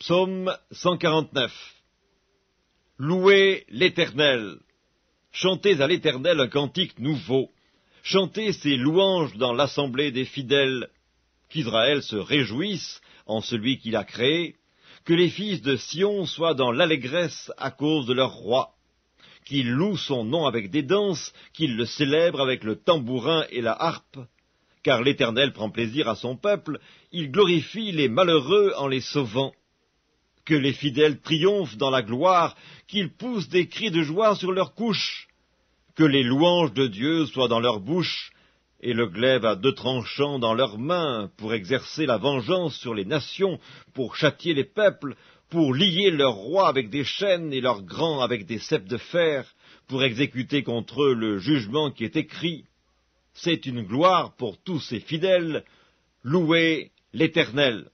Psaume 149 Louez l'Éternel. Chantez à l'Éternel un cantique nouveau. Chantez ses louanges dans l'assemblée des fidèles. Qu'Israël se réjouisse en celui qu'il a créé. Que les fils de Sion soient dans l'allégresse à cause de leur roi. Qu'il loue son nom avec des danses, qu'il le célèbre avec le tambourin et la harpe. Car l'Éternel prend plaisir à son peuple, il glorifie les malheureux en les sauvant que les fidèles triomphent dans la gloire, qu'ils poussent des cris de joie sur leurs couches, que les louanges de Dieu soient dans leurs bouches, et le glaive à deux tranchants dans leurs mains, pour exercer la vengeance sur les nations, pour châtier les peuples, pour lier leurs rois avec des chaînes et leurs grands avec des ceps de fer, pour exécuter contre eux le jugement qui est écrit. C'est une gloire pour tous ces fidèles. Louez l'Éternel.